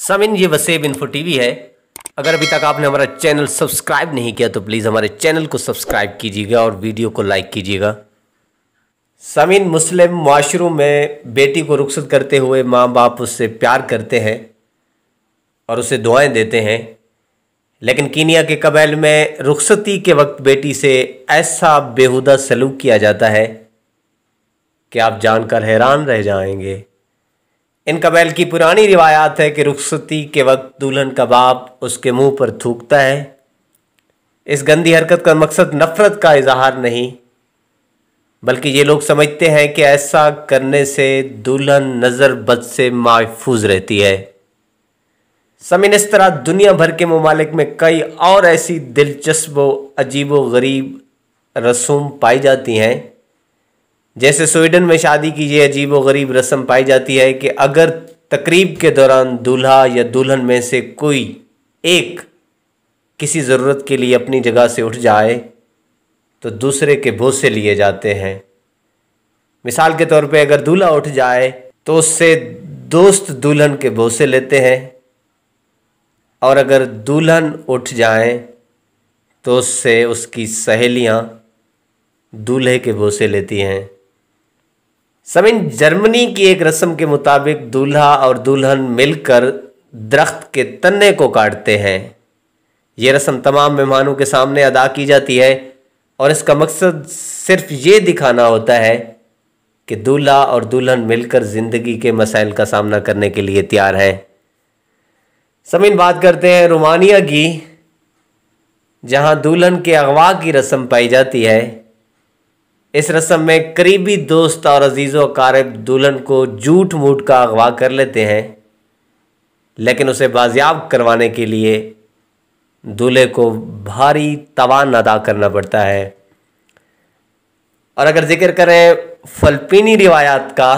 समिन ये वसेब info TV है अगर अभी तक आपने हमारा चैनल सब्सक्राइब नहीं किया तो प्लीज़ हमारे चैनल को सब्सक्राइब कीजिएगा और वीडियो को लाइक कीजिएगा समीन मुस्लिम माशरों में बेटी को रुखसत करते हुए माँ बाप उससे प्यार करते हैं और उसे दुआएं देते हैं लेकिन कीनिया के कबैल में रुखसती के वक्त बेटी से ऐसा बेहुदा सलूक किया जाता है कि आप जानकर हैरान रह जाएंगे इन कबैल की पुरानी रिवायात है कि रुखसती के वक्त दुल्हन का बाप उसके मुंह पर थूकता है इस गंदी हरकत का मकसद नफ़रत का इजहार नहीं बल्कि ये लोग समझते हैं कि ऐसा करने से दुल्हन नज़र बद से महफूज रहती है समिन इस तरह दुनिया भर के ममालिक में कई और ऐसी दिलचस्प अजीब व गरीब रसूम पाई जाती हैं जैसे स्वीडन में शादी की ये अजीब व गरीब रस्म पाई जाती है कि अगर तकरीब के दौरान दूल्हा या दुल्हन में से कोई एक किसी ज़रूरत के लिए अपनी जगह से उठ जाए तो दूसरे के भोसे लिए जाते हैं मिसाल के तौर पे अगर दूल्हा उठ जाए तो उससे दोस्त दुल्हन के भोसे लेते हैं और अगर दुल्हन उठ जाए तो उससे उसकी सहेलियां दूल्हे के भोसे लेती हैं समिन जर्मनी की एक रस्म के मुताबिक दूल्हा और दुल्हन मिलकर दरख्त के तने को काटते हैं यह रस्म तमाम मेहमानों के सामने अदा की जाती है और इसका मकसद सिर्फ ये दिखाना होता है कि दूल्हा और दुल्हन मिलकर ज़िंदगी के मसाइल का सामना करने के लिए तैयार हैं समीन बात करते हैं रोमानिया की जहाँ दुल्हन के अगवा की रस्म पाई जाती है इस रस्म में करीबी दोस्त और अजीज़ कारब दुल्हन को झूठ मूठ का अगवा कर लेते हैं लेकिन उसे बाजियाब करवाने के लिए दूल्हे को भारी तवान अदा करना पड़ता है और अगर जिक्र करें फलपीनी रिवायात का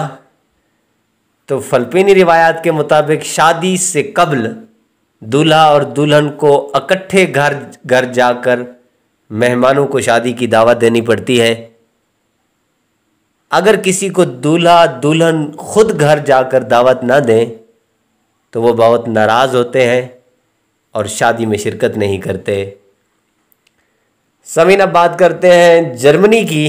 तो फलपीनी रिवायात के मुताबिक शादी से कबल दूल्हा और दुल्हन को इकट्ठे घर घर जाकर मेहमानों को शादी की दावत देनी पड़ती है अगर किसी को दूल्हा दुल्हन खुद घर जाकर दावत ना दें तो वो बहुत नाराज़ होते हैं और शादी में शिरकत नहीं करते समीन अब बात करते हैं जर्मनी की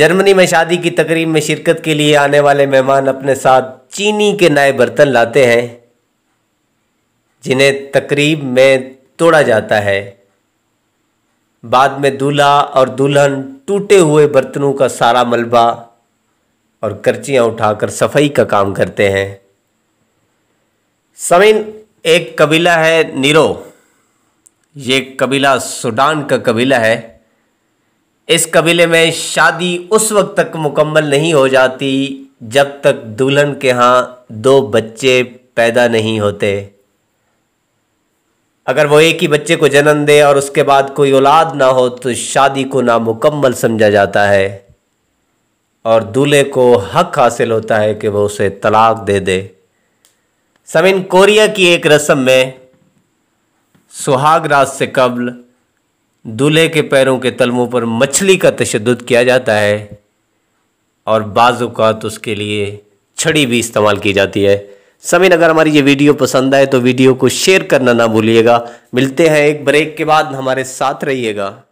जर्मनी में शादी की तकरीब में शिरकत के लिए आने वाले मेहमान अपने साथ चीनी के नए बर्तन लाते हैं जिन्हें तकरीब में तोड़ा जाता है बाद में दूल्हा और दुल्हन टूटे हुए बर्तनों का सारा मलबा और करचियाँ उठाकर सफाई का काम करते हैं समीन एक कबीला है नीरो ये कबीला सूडान का कबीला है इस कबीले में शादी उस वक्त तक मुकम्मल नहीं हो जाती जब तक दुल्हन के यहाँ दो बच्चे पैदा नहीं होते अगर वो एक ही बच्चे को जन्म दे और उसके बाद कोई औलाद ना हो तो शादी को नामुकम्मल समझा जाता है और दूल्हे को हक हासिल होता है कि वो उसे तलाक दे दे समिन कोरिया की एक रस्म में सुहाग रात से कबल दूल्हे के पैरों के तलमों पर मछली का तशद किया जाता है और बाज़ात उसके लिए छड़ी भी इस्तेमाल की जाती है समीन अगर हमारी ये वीडियो पसंद आए तो वीडियो को शेयर करना ना भूलिएगा मिलते हैं एक ब्रेक के बाद हमारे साथ रहिएगा